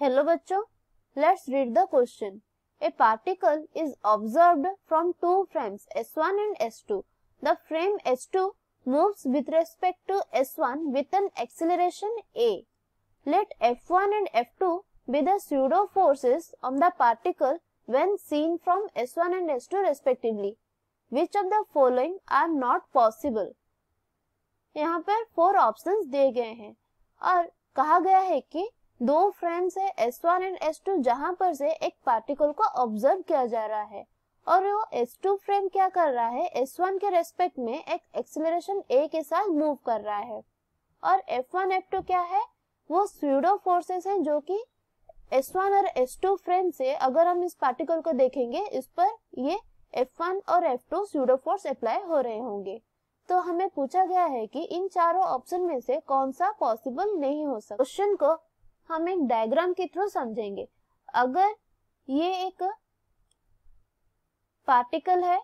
hello बच्चों let's read the question a particle is observed from two frames S1 and S2 the frame S2 moves with respect to S1 with an acceleration a let F1 and F2 be the pseudo forces on the particle when seen from S1 and S2 respectively which of the following are not possible यहाँ पर four option दिए गए हैं और कहा गया है की दो फ्रेम से वन एंड एस टू जहां पर से एक पार्टिकल को ऑब्जर्व किया जा रहा है और वो एस टू फ्रेम क्या कर रहा है एस वन के रेस्पेक्ट में एक एक्सिलेशन ए के साथ मूव कर रहा है और एफ वन एफ टू क्या है वो स्यूडो फोर्सेस हैं जो कि वन और एस टू फ्रेम से अगर हम इस पार्टिकल को देखेंगे इस पर ये एफ वन और F two pseudo force apply हो रहे होंगे तो हमें पूछा गया है कि इन चारों ऑप्शन में से कौन सा पॉसिबल नहीं हो सकता क्वेश्चन को हम एक डायग्राम के थ्रू समझेंगे अगर ये एक पार्टिकल है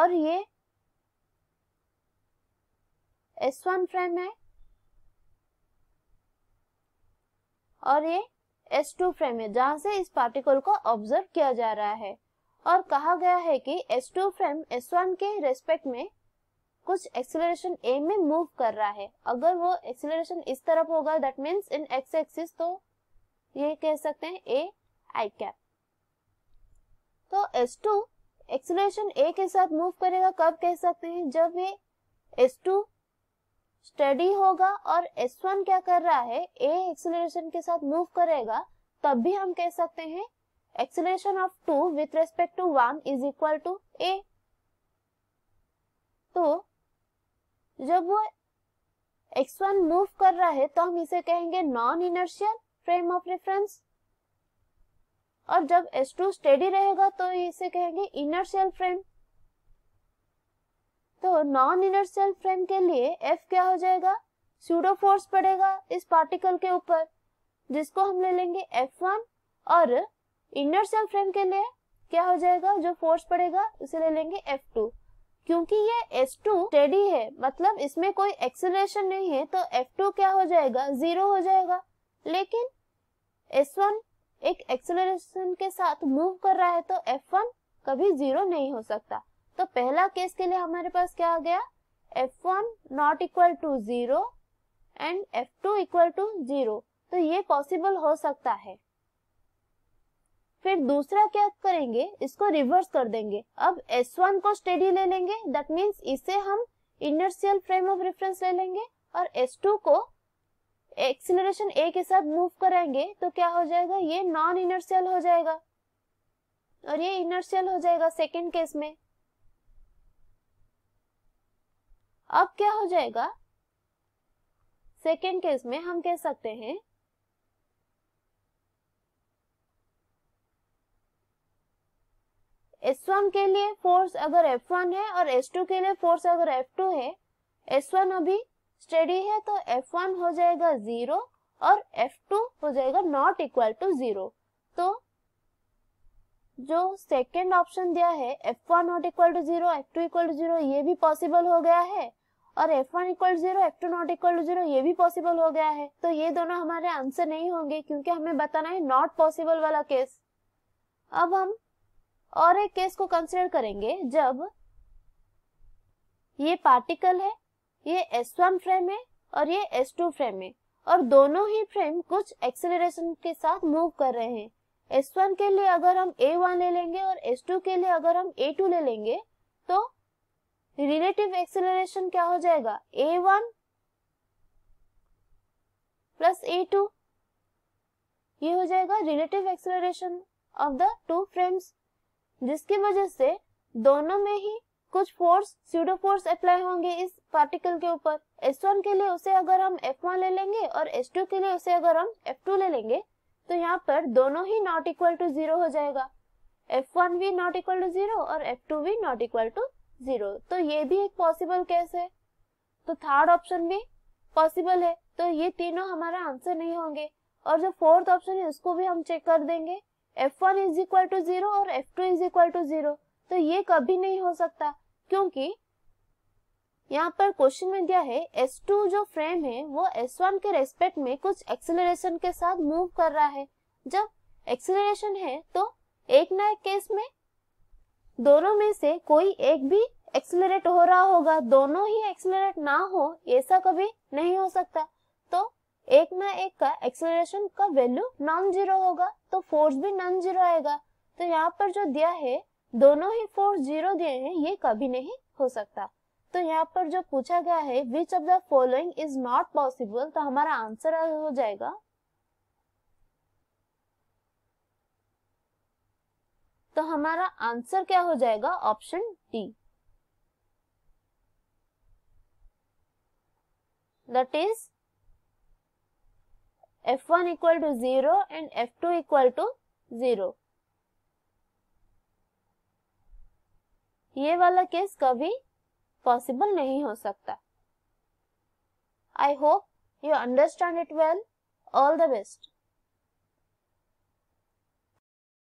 और ये एस वन प्राइम है और ये एस टू फ्रेम है जहां से इस पार्टिकल को ऑब्जर्व किया जा रहा है और कहा गया है कि S two frame S one के रेस्पेक्ट में कुछ एक्सेलरेशन ए में मूव कर रहा है अगर वो एक्सेलरेशन इस तरफ होगा that means in X axis तो ये कह सकते हैं ए आई कैप तो एस टू एक्सेलरेशन ए के साथ मूव करेगा कब कह सकते हैं जब ये एस टू स्टडी होगा और एस वन क्या कर रहा है ए एक्सेलरेशन के साथ मूव करेगा तब भी हम कह सकते हैं acceleration of two with respect to one is equal to a जब वो x1 मूव कर रहा है तो हम इसे कहेंगे non inertial frame of reference और जब s2 स्टेडी रहेगा तो इसे कहेंगे इनर्शियल फ्रेम तो नॉन इनर्शियल फ्रेम के लिए f क्या हो जाएगा सूडो फोर्स पड़ेगा इस पार्टिकल के ऊपर जिसको हम ले लेंगे F1 और इनर्शियल फ्रेम के लिए क्या हो जाएगा जो फोर्स पड़ेगा उसे ले लेंगे F2 क्योंकि ये S2 स्टेडी है मतलब इसमें कोई एक्सेलरेशन नहीं है तो F2 क्या हो जाएगा जीरो हो जाएगा लेकिन S1 एक एक्सेलरेशन के साथ मूव कर रहा है तो F1 कभी जीरो नहीं हो सकता तो पहला केस के लिए हमारे पास क्या आ गया F1 not equal to zero and F2 equal to zero तो ये पॉसिबल हो सकता है फिर दूसरा क्या करेंगे इसको रिवर्स कर देंगे अब S1 को स्टेडी ले लेंगे दैट मीन्स इसे हम इनर्शियल फ्रेम ऑफ रेफरेंस ले लेंगे और S2 को एक्सिलेशन ए के साथ मूव कराएंगे तो क्या हो जाएगा ये नॉन इनर्शियल हो जाएगा और ये इनर्शियल हो जाएगा सेकेंड केस में अब क्या हो जाएगा सेकेंड केस में हम कह सकते हैं एस वन के लिए फोर्स अगर एफ वन है और एस टू के लिए फोर्स अगर एफ टू है एस वन अभी स्टडी है तो एफ वन हो जाएगा जीरो और एफ टू हो जाएगा नॉट इक्वल टू जीरो तो जो सेकेंड ऑप्शन दिया है F one not equal to zero F two equal to zero ये भी पॉसिबल हो गया है और F1 one equal zero F two not equal to zero ये भी पॉसिबल हो गया है तो ये दोनों हमारे आंसर नहीं होंगे क्योंकि हमें बताना है नॉट पॉसिबल वाला केस अब हम और एक केस को कंसिडर करेंगे जब ये पार्टिकल है ये वन फ्रेम है और ये एस टू फ्रेम है और दोनों ही फ्रेम कुछ एक्सेलरेशन के साथ मूव कर रहे हैं वन के लिए अगर हम वन ले लेंगे और टू के लिए अगर हम टू ले लेंगे तो रिलेटिव एक्सेलरेशन क्या हो जाएगा a one plus a two ये हो जाएगा relative acceleration of the two frames जिसकी वजह से दोनों में ही कुछ फोर्स स्यूडो फोर्स अप्लाई होंगे इस पार्टिकल के ऊपर S1 के लिए उसे अगर हम F1 ले लेंगे और S2 के लिए उसे अगर हम F2 ले लेंगे तो यहाँ पर दोनों ही नॉट इक्वल टू जीरो हो जाएगा F1 भी नॉट इक्वल टू जीरो और F2 भी नॉट इक्वल टू जीरो तो ये भी एक पॉसिबल केस है तो थर्ड ऑप्शन भी पॉसिबल है तो ये तीनों हमारा आंसर नहीं होंगे और जो फोर्थ ऑप्शन है उसको भी हम चेक कर देंगे F one is equal to zero और F two is equal to zero तो ये कभी नहीं हो सकता क्योंकि यहाँ पर क्वेश्चन में दिया है एस टू जो फ्रेम है वो एस वन के रेस्पेक्ट में कुछ एक्सेलरेशन के साथ मूव कर रहा है जब एक्सेलरेशन है तो एक ना एक केस में दोनों में से कोई एक भी एक्सेलरेट हो रहा होगा दोनों ही एक्सेलरेट ना हो ऐसा कभी नहीं हो सकता तो एक ना एक का एक्सेलरेशन का वैल्यू नॉन जीरो होगा तो फोर्स भी नॉन जीरो आएगा तो यहाँ पर जो दिया है दोनों ही फोर्स जीरो दिए हैं ये कभी नहीं हो सकता तो यहाँ पर जो पूछा गया है which of the following is not possible तो हमारा आंसर हो जाएगा तो हमारा आंसर क्या हो जाएगा option D that is F one equal to zero and F two equal to ये वाला केस कभी पॉसिबल नहीं हो सकता I hope you understand it well all the best